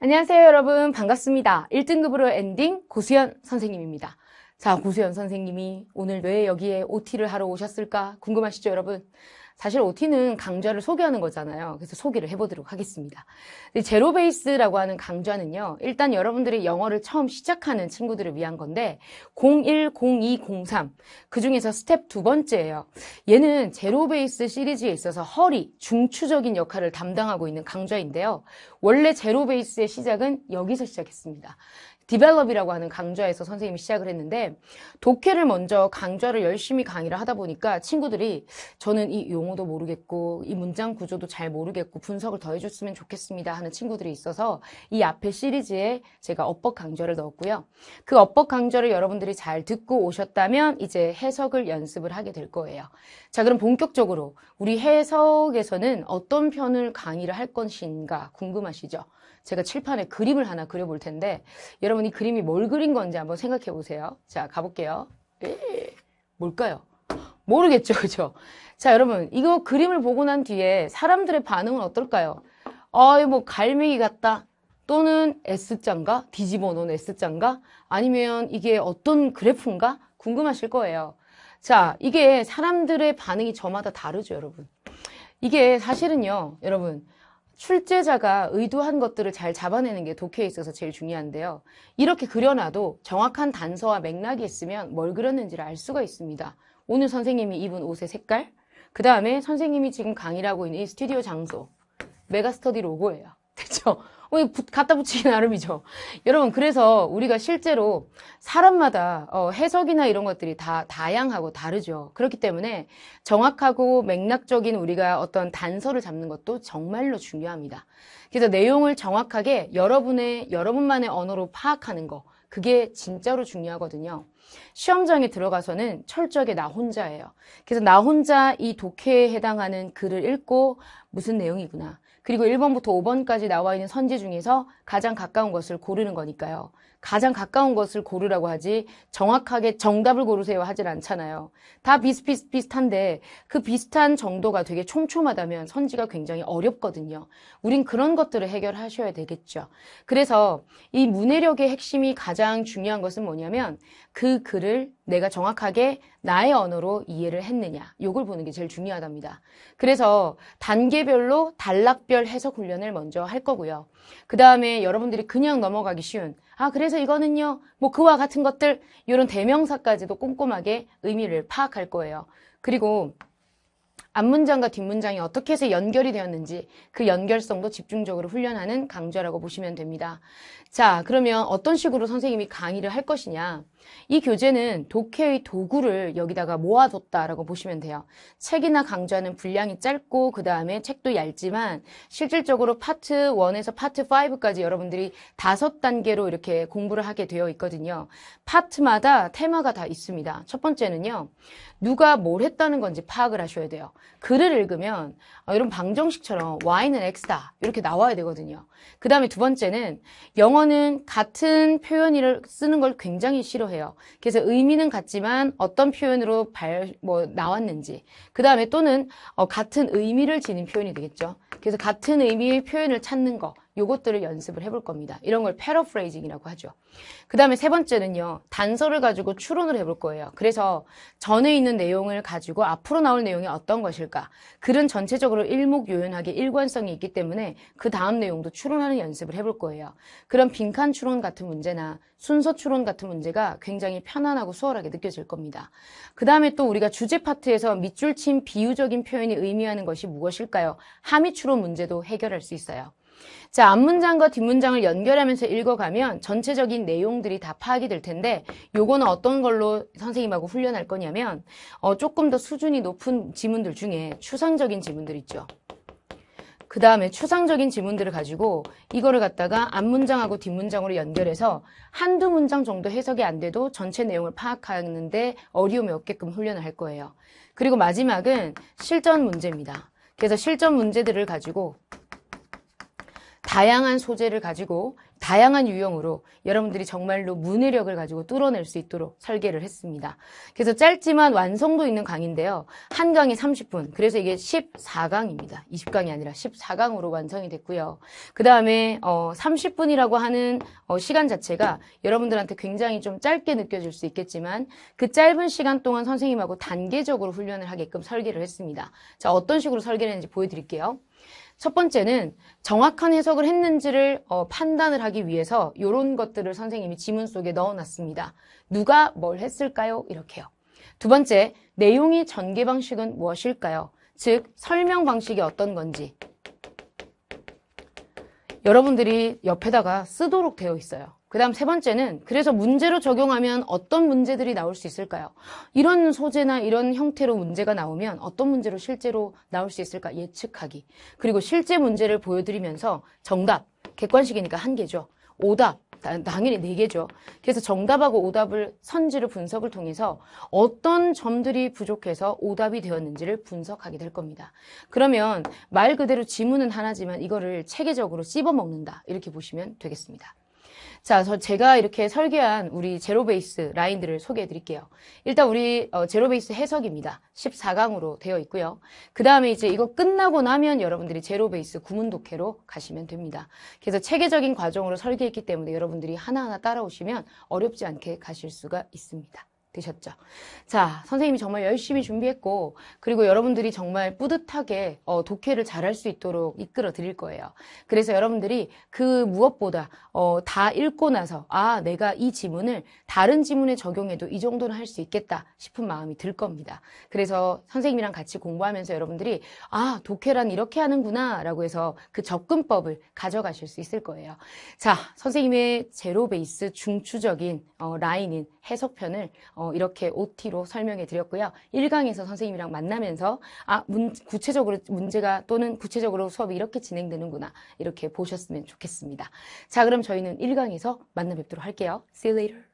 안녕하세요 여러분 반갑습니다 1등급으로 엔딩 고수연 선생님입니다 자 고수연 선생님이 오늘 왜 여기에 OT를 하러 오셨을까 궁금하시죠 여러분 사실 OT는 강좌를 소개하는 거잖아요. 그래서 소개를 해보도록 하겠습니다. 제로베이스라고 하는 강좌는요. 일단 여러분들이 영어를 처음 시작하는 친구들을 위한 건데 01, 02, 03 그중에서 스텝 두 번째예요. 얘는 제로베이스 시리즈에 있어서 허리, 중추적인 역할을 담당하고 있는 강좌인데요. 원래 제로베이스의 시작은 여기서 시작했습니다. 디벨롭이라고 하는 강좌에서 선생님이 시작을 했는데 독해를 먼저 강좌를 열심히 강의를 하다 보니까 친구들이 저는 이 용어도 모르겠고 이 문장 구조도 잘 모르겠고 분석을 더 해줬으면 좋겠습니다 하는 친구들이 있어서 이 앞에 시리즈에 제가 어법 강좌를 넣었고요. 그어법 강좌를 여러분들이 잘 듣고 오셨다면 이제 해석을 연습을 하게 될 거예요. 자 그럼 본격적으로 우리 해석에서는 어떤 편을 강의를 할 것인가 궁금하시죠? 제가 칠판에 그림을 하나 그려볼 텐데 여러분 여러분 이 그림이 뭘 그린 건지 한번 생각해 보세요. 자, 가볼게요. 에이, 뭘까요? 모르겠죠, 그죠? 자, 여러분 이거 그림을 보고 난 뒤에 사람들의 반응은 어떨까요? 아이 뭐 갈매기 같다. 또는 s 장가 뒤집어 놓은 s 장가 아니면 이게 어떤 그래프인가? 궁금하실 거예요. 자, 이게 사람들의 반응이 저마다 다르죠, 여러분. 이게 사실은요, 여러분. 출제자가 의도한 것들을 잘 잡아내는 게 독해에 있어서 제일 중요한데요. 이렇게 그려놔도 정확한 단서와 맥락이 있으면 뭘 그렸는지를 알 수가 있습니다. 오늘 선생님이 입은 옷의 색깔, 그 다음에 선생님이 지금 강의를 하고 있는 이 스튜디오 장소, 메가스터디 로고예요. 됐죠? 어, 갖다 붙이기 나름이죠. 여러분 그래서 우리가 실제로 사람마다 어, 해석이나 이런 것들이 다 다양하고 다르죠. 그렇기 때문에 정확하고 맥락적인 우리가 어떤 단서를 잡는 것도 정말로 중요합니다. 그래서 내용을 정확하게 여러분의 여러분만의 언어로 파악하는 거 그게 진짜로 중요하거든요. 시험장에 들어가서는 철저하게 나 혼자예요. 그래서 나 혼자 이 독해에 해당하는 글을 읽고 무슨 내용이구나. 그리고 1번부터 5번까지 나와 있는 선지 중에서 가장 가까운 것을 고르는 거니까요. 가장 가까운 것을 고르라고 하지 정확하게 정답을 고르세요 하질 않잖아요. 다 비슷비슷비슷한데 그 비슷한 정도가 되게 촘촘하다면 선지가 굉장히 어렵거든요. 우린 그런 것들을 해결하셔야 되겠죠. 그래서 이 문해력의 핵심이 가장 중요한 것은 뭐냐면 그 글을 내가 정확하게 나의 언어로 이해를 했느냐 요걸 보는 게 제일 중요하답니다. 그래서 단계별로 단락별 해석 훈련을 먼저 할 거고요. 그 다음에 여러분들이 그냥 넘어가기 쉬운 아 그래서 이거는요 뭐 그와 같은 것들 이런 대명사까지도 꼼꼼하게 의미를 파악할 거예요. 그리고 앞문장과 뒷문장이 어떻게 해서 연결이 되었는지 그 연결성도 집중적으로 훈련하는 강좌라고 보시면 됩니다. 자, 그러면 어떤 식으로 선생님이 강의를 할 것이냐. 이 교재는 독해의 도구를 여기다가 모아뒀다라고 보시면 돼요. 책이나 강좌는 분량이 짧고 그 다음에 책도 얇지만 실질적으로 파트 1에서 파트 5까지 여러분들이 다섯 단계로 이렇게 공부를 하게 되어 있거든요. 파트마다 테마가 다 있습니다. 첫 번째는요. 누가 뭘 했다는 건지 파악을 하셔야 돼요. 글을 읽으면 어, 이런 방정식처럼 y는 x다 이렇게 나와야 되거든요. 그 다음에 두 번째는 영어는 같은 표현을 쓰는 걸 굉장히 싫어해요. 그래서 의미는 같지만 어떤 표현으로 발, 뭐 나왔는지 그 다음에 또는 어, 같은 의미를 지닌 표현이 되겠죠. 그래서 같은 의미의 표현을 찾는 거 요것들을 연습을 해볼 겁니다. 이런 걸 패러프레이징이라고 하죠. 그 다음에 세 번째는요. 단서를 가지고 추론을 해볼 거예요. 그래서 전에 있는 내용을 가지고 앞으로 나올 내용이 어떤 것일까? 글은 전체적으로 일목요연하게 일관성이 있기 때문에 그 다음 내용도 추론하는 연습을 해볼 거예요. 그런 빈칸 추론 같은 문제나 순서 추론 같은 문제가 굉장히 편안하고 수월하게 느껴질 겁니다. 그 다음에 또 우리가 주제 파트에서 밑줄 친 비유적인 표현이 의미하는 것이 무엇일까요? 함의 추론 문제도 해결할 수 있어요. 자, 앞문장과 뒷문장을 연결하면서 읽어가면 전체적인 내용들이 다 파악이 될 텐데 요거는 어떤 걸로 선생님하고 훈련할 거냐면 어, 조금 더 수준이 높은 지문들 중에 추상적인 지문들 있죠. 그 다음에 추상적인 지문들을 가지고 이거를 갖다가 앞문장하고 뒷문장으로 연결해서 한두 문장 정도 해석이 안 돼도 전체 내용을 파악하는데 어려움이 없게끔 훈련을 할 거예요. 그리고 마지막은 실전 문제입니다. 그래서 실전 문제들을 가지고 다양한 소재를 가지고 다양한 유형으로 여러분들이 정말로 문해력을 가지고 뚫어낼 수 있도록 설계를 했습니다. 그래서 짧지만 완성도 있는 강인데요. 의한 강이 30분. 그래서 이게 14강입니다. 20강이 아니라 14강으로 완성이 됐고요. 그 다음에 어, 30분이라고 하는 어, 시간 자체가 여러분들한테 굉장히 좀 짧게 느껴질 수 있겠지만 그 짧은 시간 동안 선생님하고 단계적으로 훈련을 하게끔 설계를 했습니다. 자, 어떤 식으로 설계를 했는지 보여드릴게요. 첫 번째는 정확한 해석을 했는지를 어, 판단을 하기 위해서 이런 것들을 선생님이 지문 속에 넣어놨습니다. 누가 뭘 했을까요? 이렇게요. 두 번째, 내용의 전개 방식은 무엇일까요? 즉, 설명 방식이 어떤 건지. 여러분들이 옆에다가 쓰도록 되어 있어요. 그 다음 세 번째는 그래서 문제로 적용하면 어떤 문제들이 나올 수 있을까요? 이런 소재나 이런 형태로 문제가 나오면 어떤 문제로 실제로 나올 수 있을까 예측하기 그리고 실제 문제를 보여드리면서 정답 객관식이니까 한 개죠 오답 당연히 네 개죠. 그래서 정답하고 오답을 선지를 분석을 통해서 어떤 점들이 부족해서 오답이 되었는지를 분석하게 될 겁니다. 그러면 말 그대로 지문은 하나지만 이거를 체계적으로 씹어먹는다 이렇게 보시면 되겠습니다. 자, 제가 이렇게 설계한 우리 제로베이스 라인들을 소개해 드릴게요. 일단 우리 어, 제로베이스 해석입니다. 14강으로 되어 있고요. 그 다음에 이제 이거 끝나고 나면 여러분들이 제로베이스 구문독해로 가시면 됩니다. 그래서 체계적인 과정으로 설계했기 때문에 여러분들이 하나하나 따라오시면 어렵지 않게 가실 수가 있습니다. 되셨죠. 자, 선생님이 정말 열심히 준비했고, 그리고 여러분들이 정말 뿌듯하게 어, 독해를 잘할 수 있도록 이끌어 드릴 거예요. 그래서 여러분들이 그 무엇보다 어, 다 읽고 나서, 아, 내가 이 지문을 다른 지문에 적용해도 이 정도는 할 수 있겠다 싶은 마음이 들 겁니다. 그래서 선생님이랑 같이 공부하면서 여러분들이, 아, 독해란 이렇게 하는구나, 라고 해서 그 접근법을 가져가실 수 있을 거예요. 자, 선생님의 제로 베이스 중추적인 어, 라인인 해석편을 어, 어, 이렇게 OT로 설명해 드렸고요. 1강에서 선생님이랑 만나면서 아, 문, 구체적으로 문제가 또는 구체적으로 수업이 이렇게 진행되는구나 이렇게 보셨으면 좋겠습니다. 자 그럼 저희는 1강에서 만나 뵙도록 할게요. See you later.